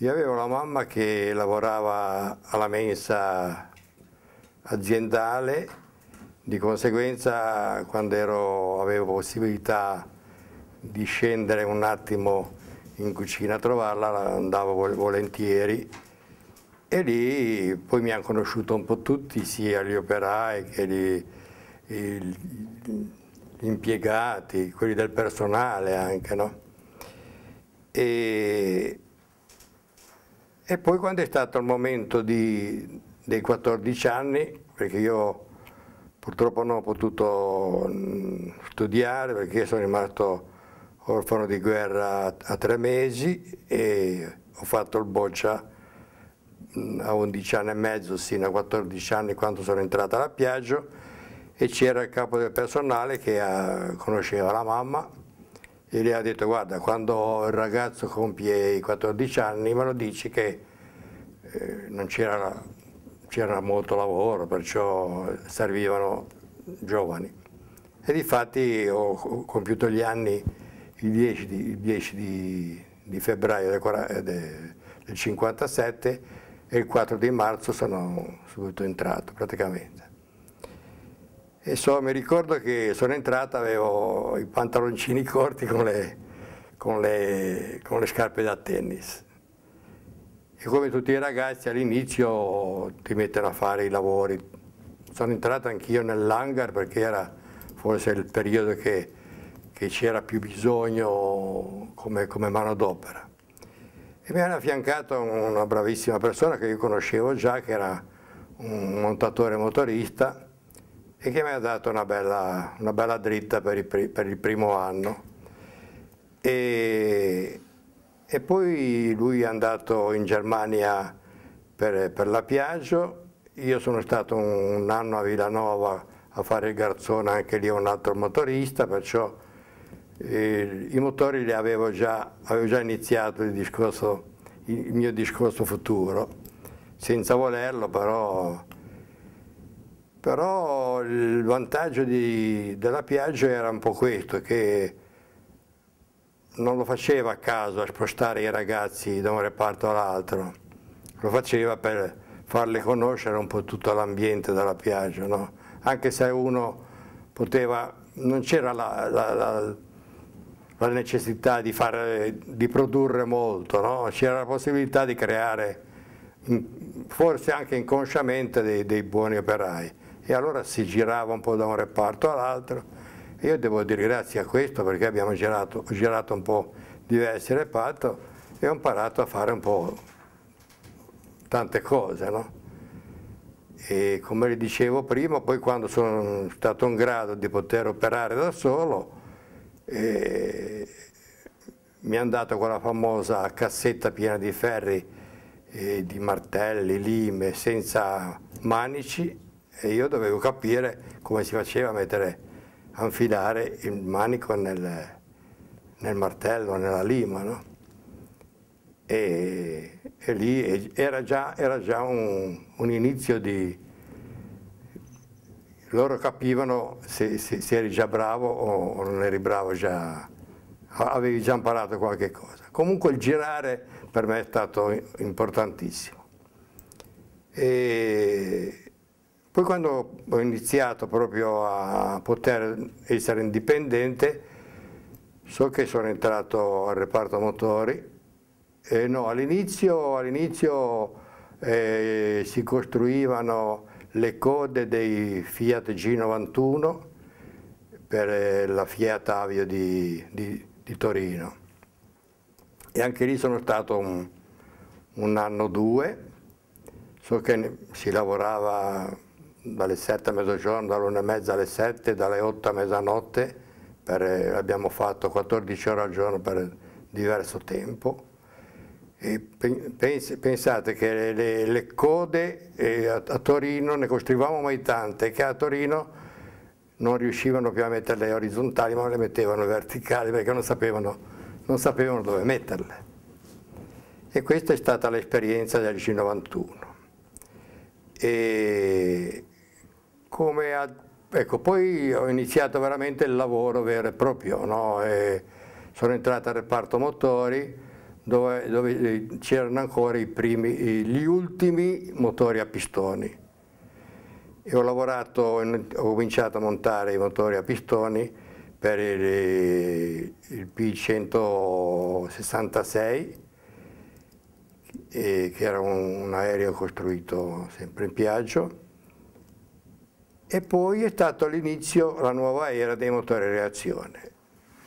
Io avevo una mamma che lavorava alla mensa aziendale, di conseguenza quando ero, avevo possibilità di scendere un attimo in cucina a trovarla, andavo volentieri e lì poi mi hanno conosciuto un po' tutti, sia gli operai che gli, gli impiegati, quelli del personale anche, no? E e poi quando è stato il momento di, dei 14 anni, perché io purtroppo non ho potuto mm, studiare perché sono rimasto orfano di guerra a tre mesi e ho fatto il boccia mm, a 11 anni e mezzo, sino a 14 anni quando sono entrato alla Piaggio e c'era il capo del personale che ah, conosceva la mamma gli ha detto guarda quando il ragazzo compie i 14 anni me lo dici che eh, non c'era molto lavoro, perciò servivano giovani. E difatti ho compiuto gli anni il 10 di, il 10 di, di febbraio del, 40, eh, del, 57 e il 4 di marzo sono subito entrato praticamente e so, mi ricordo che sono entrata, avevo i pantaloncini corti con le, con le, con le scarpe da tennis. E come tutti i ragazzi all'inizio ti mettono a fare i lavori. Sono entrato anch'io nell'hangar perché era forse il periodo che, che c'era più bisogno come, come d'opera E mi hanno affiancato una bravissima persona che io conoscevo già, che era un montatore motorista, e che mi ha dato una bella, una bella dritta per il, per il, primo anno. E, e, poi lui è andato in Germania per, per la Piaggio, io sono stato un, un anno a Villanova a fare il garzone anche lì un altro motorista, perciò eh, i motori li avevo già, avevo già iniziato il, discorso, il, mio discorso futuro, senza volerlo però però il vantaggio di, della Piaggio era un po' questo, che non lo faceva a caso a spostare i ragazzi da un reparto all'altro, lo faceva per farle conoscere un po' tutto l'ambiente della Piaggio, no? anche se uno poteva, non c'era la, la, la, la, necessità di, fare, di produrre molto, no? c'era la possibilità di creare forse anche inconsciamente dei, dei buoni operai e allora si girava un po' da un reparto all'altro. Io devo dire grazie a questo perché abbiamo girato, girato un po' diversi reparti e ho imparato a fare un po' tante cose. No? E come le dicevo prima, poi quando sono stato in grado di poter operare da solo, eh, mi hanno dato quella famosa cassetta piena di ferri, eh, di martelli, lime, senza manici e io dovevo capire come si faceva a mettere, a infilare il manico nel, nel martello, nella lima. No? E, e, lì era già, era già un, un, inizio di... Loro capivano se, se, se eri già bravo o, o non eri bravo già avevi già imparato qualche cosa. Comunque il girare per me è stato importantissimo. E poi quando ho iniziato proprio a poter essere indipendente, so che sono entrato al reparto motori, eh, no, all'inizio all eh, si costruivano le code dei Fiat G91 per eh, la Fiat Avio di, di, di Torino e anche lì sono stato un, un anno o due, so che si lavorava dalle 7 a mezzogiorno, dalle 1 e mezza alle 7, dalle 8 a mezzanotte, per, eh, abbiamo fatto 14 ore al giorno per diverso tempo. E pensate che le, le, le code eh, a, a, Torino ne costruivamo mai tante, che a Torino non riuscivano più a metterle orizzontali, ma le mettevano verticali perché non sapevano, non sapevano dove metterle. E questa è stata l'esperienza del C91. E come a, ecco, poi ho iniziato veramente il lavoro vero e proprio, no? e sono entrato al reparto motori dove, dove eh, c'erano ancora i primi, gli ultimi motori a pistoni e ho lavorato, ho cominciato a montare i motori a pistoni per il, eh, il P166 eh, che era un, un aereo costruito sempre in Piaggio e poi è stato all'inizio la nuova era dei motori a reazione.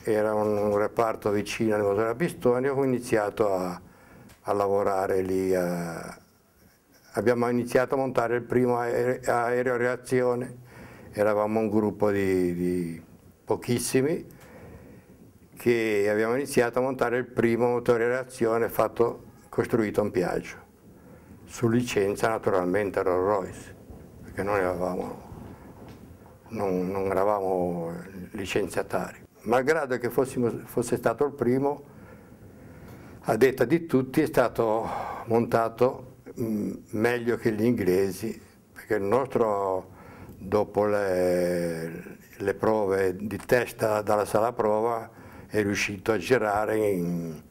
Era un reparto vicino al motore a pistone, ho iniziato a, a lavorare lì. A, abbiamo iniziato a montare il primo aereo a reazione, eravamo un gruppo di, di pochissimi che abbiamo iniziato a montare il primo motore a reazione fatto, costruito in Piaggio, su licenza naturalmente Rolls Royce, perché noi avevamo non, non eravamo licenziatari. Malgrado che fossimo, fosse stato il primo, a detta di tutti è stato montato mm, meglio che gli inglesi, perché il nostro dopo le, le prove di testa dalla sala prova è riuscito a girare in,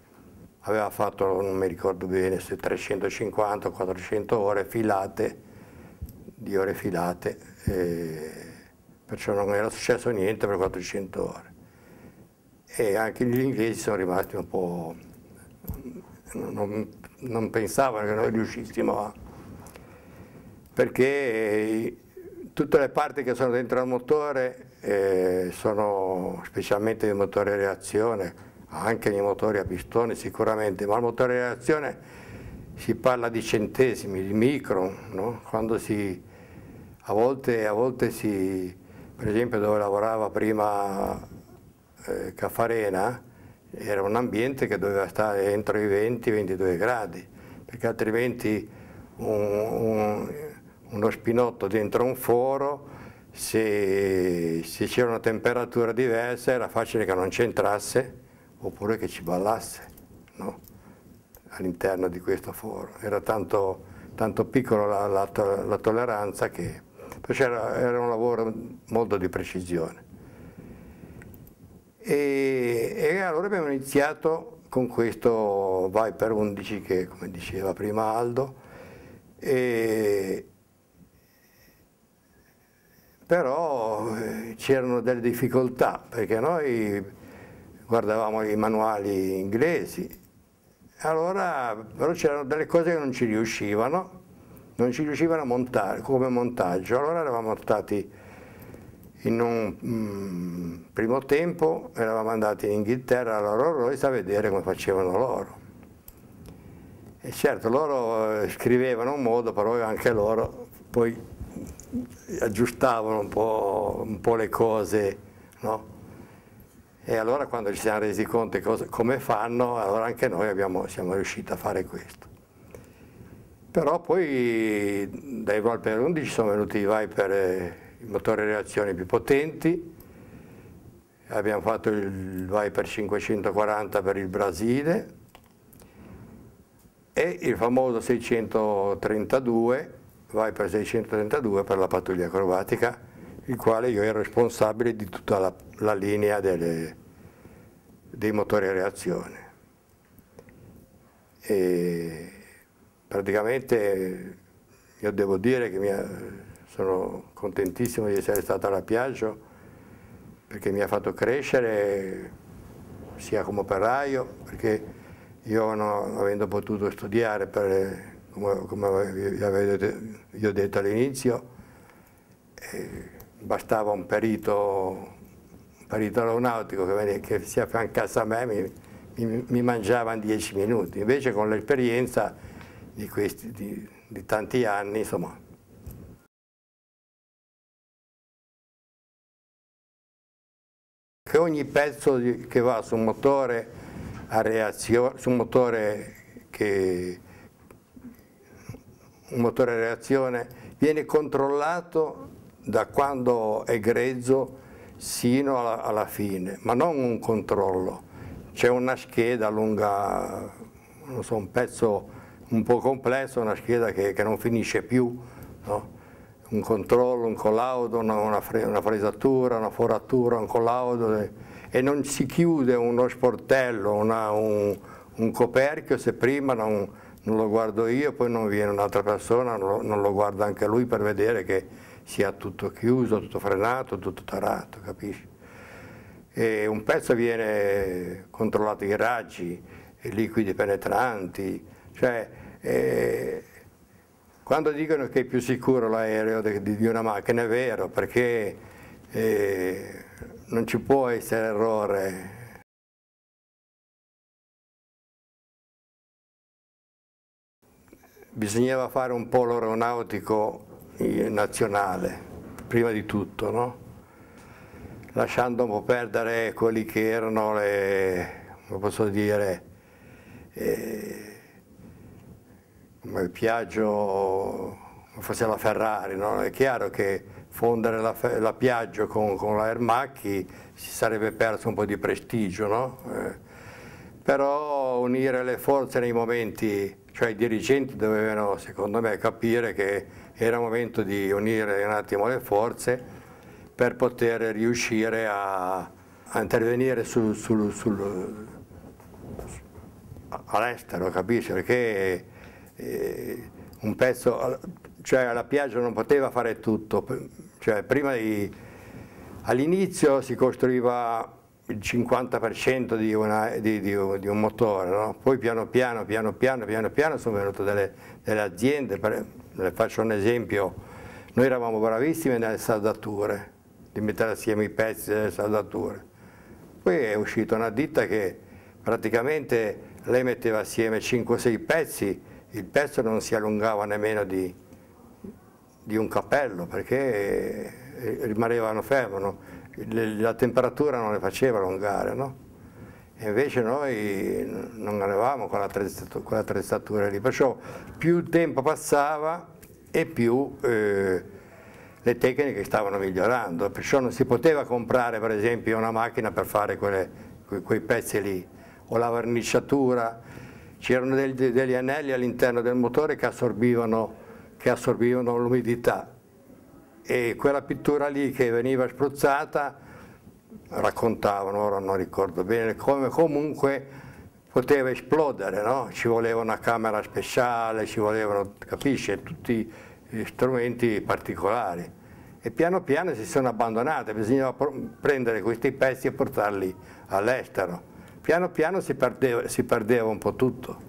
aveva fatto, non mi ricordo bene, se 350 o 400 ore filate, di ore filate. E eh, perciò non era successo niente per 400 ore. E anche gli inglesi sono rimasti un po'... non, non pensavano che noi riuscissimo a... perché tutte le parti che sono dentro al motore eh, sono specialmente il motore a reazione, anche nei motori a pistone sicuramente, ma il motore a reazione si parla di centesimi, di micron, no? quando si, a volte, a volte si, per esempio dove lavorava prima eh, Caffarena, era un ambiente che doveva stare entro i 20-22 gradi, perché altrimenti un, un, uno spinotto dentro un foro, se, se c'era una temperatura diversa era facile che non c'entrasse oppure che ci ballasse no? all'interno di questo foro. Era tanto, tanto piccola la, la, la tolleranza che era, era un lavoro molto di precisione. E, e, allora abbiamo iniziato con questo Viper 11 che come diceva prima Aldo, e, però eh, c'erano delle difficoltà perché noi guardavamo i manuali inglesi, allora però c'erano delle cose che non ci riuscivano non ci riuscivano a montare come montaggio, allora eravamo stati in un mm, primo tempo, eravamo andati in Inghilterra alla Rolls a vedere come facevano loro. E certo, loro eh, scrivevano un modo, però anche loro poi aggiustavano un po', un po le cose, no? E allora quando ci siamo resi conto cosa, come fanno, allora anche noi abbiamo, siamo riusciti a fare questo. Però poi dai Valper 11 sono venuti i Viper, eh, i motori a reazione più potenti, abbiamo fatto il Viper 540 per il Brasile e il famoso 632, Viper 632 per la pattuglia acrobatica, il quale io ero responsabile di tutta la, la linea delle, dei motori a reazione. E praticamente io devo dire che mia, sono contentissimo di essere stato alla Piaggio perché mi ha fatto crescere sia come operaio, perché io non avendo potuto studiare, per, come, come vi avevo detto all'inizio, eh, bastava un perito, un perito aeronautico che, venne, che si affiancasse a me, mi, mi, mi in dieci minuti, invece con l'esperienza di, questi, di, di tanti anni, insomma, che ogni pezzo che va su un motore a reazione, su un motore che un motore a reazione viene controllato da quando è grezzo sino alla, alla fine, ma non un controllo, c'è una scheda lunga, non so, un pezzo un po' complesso, una scheda che, che non finisce più, no? un controllo, un collaudo, una, una, fre, una, fresatura, una foratura, un collaudo e non si chiude uno sportello, una, un, un, coperchio se prima non, non, lo guardo io, poi non viene un'altra persona, non lo, non lo, guarda anche lui per vedere che sia tutto chiuso, tutto frenato, tutto tarato, capisci? E un pezzo viene controllato i raggi, i liquidi penetranti, cioè, eh, quando dicono che è più sicuro l'aereo di, una macchina è vero perché eh, non ci può essere errore. Bisognava fare un polo aeronautico eh, nazionale, prima di tutto, no? lasciando un po' perdere quelli che erano le, come posso dire, eh, Piaggio fosse la Ferrari, no? è chiaro che fondere la, la Piaggio con, con, la Ermacchi si sarebbe perso un po' di prestigio, no? eh, però unire le forze nei momenti, cioè i dirigenti dovevano secondo me capire che era il momento di unire un attimo le forze per poter riuscire a, a intervenire sul, sul, sul, all'estero, capisci? Perché eh, un pezzo, cioè alla Piaggio non poteva fare tutto, cioè all'inizio si costruiva il 50% di, una, di, di, di, un motore, no? poi piano piano, piano piano, piano piano sono venute delle, delle aziende, per, le faccio un esempio, noi eravamo bravissimi nelle saldature, di mettere assieme i pezzi delle saldature, poi è uscita una ditta che praticamente lei metteva assieme 5-6 pezzi il pezzo non si allungava nemmeno di, di un cappello perché eh, rimanevano fermo, no? la temperatura non le faceva allungare. No? invece noi non avevamo quella attrezzatura lì, perciò più il tempo passava e più eh, le tecniche stavano migliorando, perciò non si poteva comprare per esempio una macchina per fare quelle, quei, quei pezzi lì, o la verniciatura, c'erano degli, anelli all'interno del motore che assorbivano, assorbivano l'umidità e quella pittura lì che veniva spruzzata raccontavano, ora non ricordo bene come, comunque poteva esplodere, no? ci voleva una camera speciale, ci volevano, capisce, tutti strumenti particolari e piano piano si sono abbandonate, bisognava prendere questi pezzi e portarli all'estero piano piano si perdeva, si perdeva un po' tutto.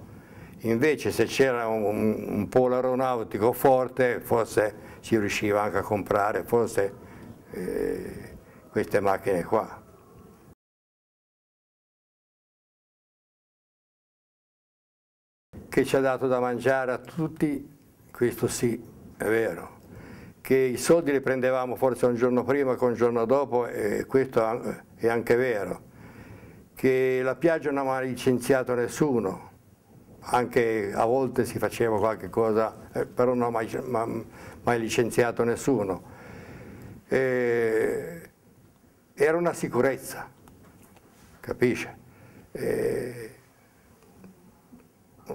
Invece se c'era un, un, polo aeronautico forte forse si riusciva anche a comprare forse eh, queste macchine qua. Che ci ha dato da mangiare a tutti, questo sì, è vero. Che i soldi li prendevamo forse un giorno prima che un giorno dopo, e questo è anche vero che la Piaggio non ha mai licenziato nessuno, anche a volte si faceva qualche cosa, eh, però non ha mai, mai, licenziato nessuno. E, era una sicurezza, capisce? E,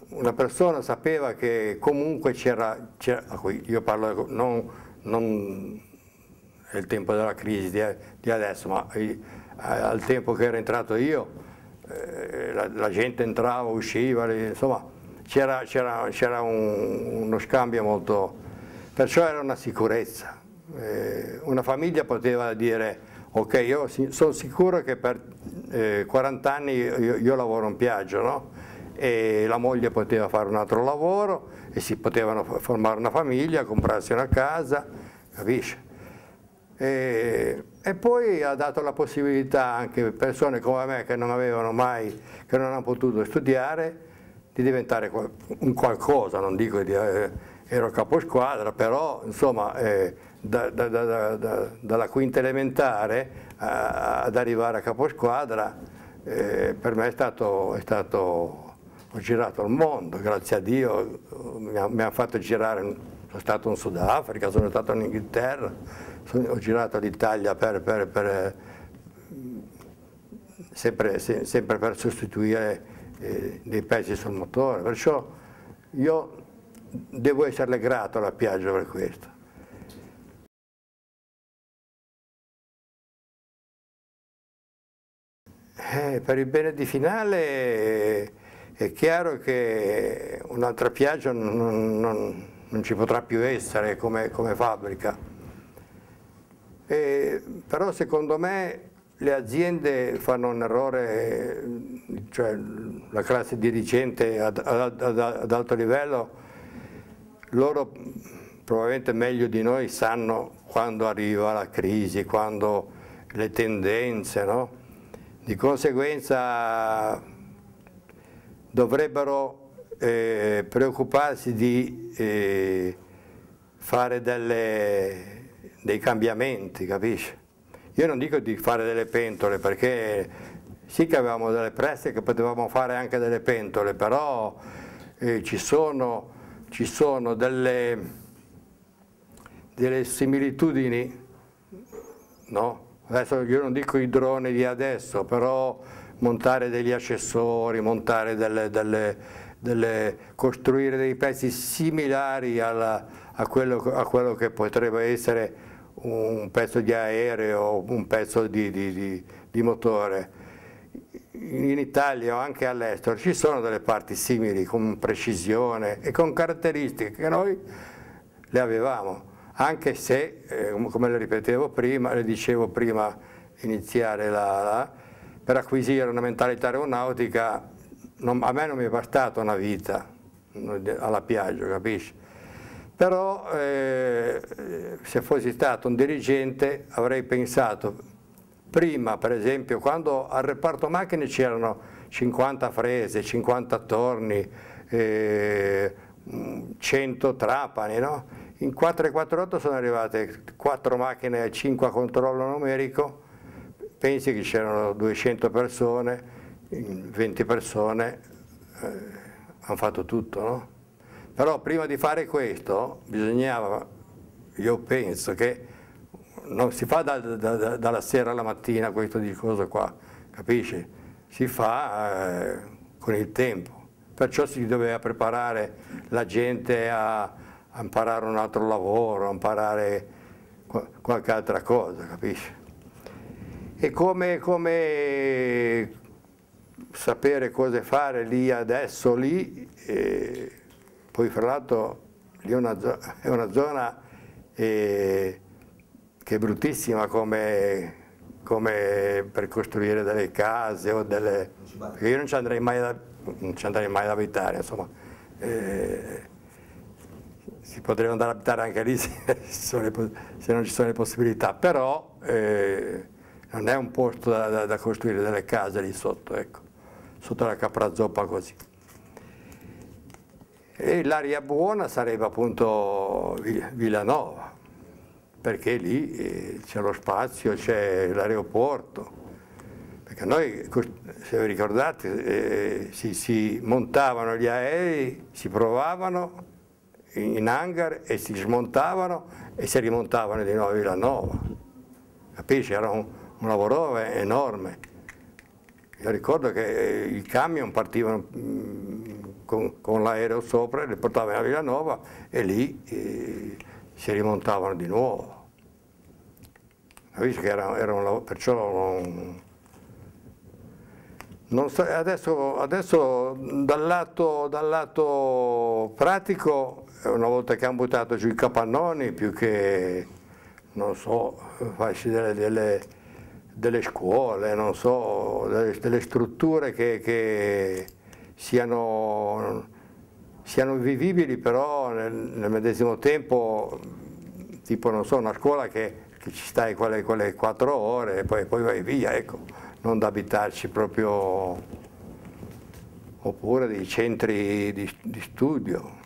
una persona sapeva che comunque c'era, io parlo non, non è il tempo della crisi di, di adesso, ma al tempo che ero entrato io, eh, la, la, gente entrava, usciva, insomma c'era, un, uno scambio molto... Perciò era una sicurezza. Eh, una famiglia poteva dire, ok, io sono sicuro che per eh, 40 anni io, io, lavoro in piaggio, no? E la moglie poteva fare un altro lavoro e si potevano formare una famiglia, comprarsi una casa, capisci? E, e, poi ha dato la possibilità anche a persone come me che non avevano mai, che non hanno potuto studiare, di diventare un qualcosa, non dico di, eh, ero caposquadra, però insomma eh, da, da, da, dalla quinta elementare a, ad arrivare a caposquadra eh, per me è stato, è stato, ho girato il mondo, grazie a Dio mi, ha, mi hanno fatto girare, sono stato in Sudafrica, sono stato in Inghilterra, ho girato l'Italia per, per, per, eh, sempre, sempre, per sostituire eh, dei pezzi sul motore, perciò io devo esserle grato alla Piaggio per questo. Eh, per il bene di finale eh, è chiaro che un'altra Piaggio non, non, non, ci potrà più essere come, come fabbrica. Eh, però secondo me le aziende fanno un errore, cioè la classe dirigente ad, ad, ad, ad alto livello, loro probabilmente meglio di noi sanno quando arriva la crisi, quando le tendenze, no? di conseguenza dovrebbero eh, preoccuparsi di eh, fare delle dei cambiamenti, capisci? Io non dico di fare delle pentole perché sì che avevamo delle preste che potevamo fare anche delle pentole, però eh, ci, sono, ci sono delle, delle similitudini, no? Adesso io non dico i droni di adesso, però montare degli accessori, montare delle, delle, delle, costruire dei pezzi similari alla, a, quello, a quello che potrebbe essere un pezzo di aereo, un pezzo di, di, di, di motore. In Italia o anche all'estero ci sono delle parti simili con precisione e con caratteristiche che noi le avevamo, anche se, eh, um, come le ripetevo prima, le dicevo prima iniziare la, la per acquisire una mentalità aeronautica non, a me non mi è bastata una vita alla piaggia, capisci? però eh, se fossi stato un dirigente avrei pensato prima per esempio quando al reparto macchine c'erano 50 frese, 50 torni, eh, 100 trapani, no? in 48 sono arrivate 4 macchine a 5 a controllo numerico, pensi che c'erano 200 persone, 20 persone eh, hanno fatto tutto. No? Però prima di fare questo bisognava, io penso che non si fa da, da, da, dalla sera alla mattina questo discorso qua, capisci? Si fa eh, con il tempo. Perciò si doveva preparare la gente a, a imparare un altro lavoro, a imparare qualche altra cosa, capisci? E come, come sapere cosa fare lì adesso, lì... Eh, poi fra l'altro lì è una, è una zona eh, che è bruttissima come, come, per costruire delle case o delle... Perché io non ci andrei mai, da, ci andrei mai ad abitare, insomma. Eh, si potrebbe andare ad abitare anche lì se, se, non ci sono le possibilità, però eh, non è un posto da, da, da costruire delle case lì sotto, ecco, sotto la caprazoppa così e l'aria buona sarebbe appunto Villanova, perché lì eh, c'è lo spazio, c'è l'aeroporto. Perché noi, se vi ricordate, eh, si, si, montavano gli aerei, si provavano in hangar e si smontavano e si rimontavano di nuovo a Villanova. Capisci? Era un, un lavoro enorme. Io ricordo che eh, i camion partivano mm, con, con l'aereo sopra, le portavano a Villanova e lì eh, si rimontavano di nuovo. Visto che era, era un lavoro, perciò non, non so, adesso, adesso dal, lato, dal, lato, pratico, eh, una volta che hanno buttato giù i capannoni, più che, non so, farsi delle, delle, delle scuole, non so, delle, delle strutture che, che siano, siano vivibili però nel, nel, medesimo tempo, tipo non so, una scuola che, che ci stai quelle, quelle quattro ore e poi, poi vai via, ecco, non da abitarci proprio, oppure dei centri di, di studio.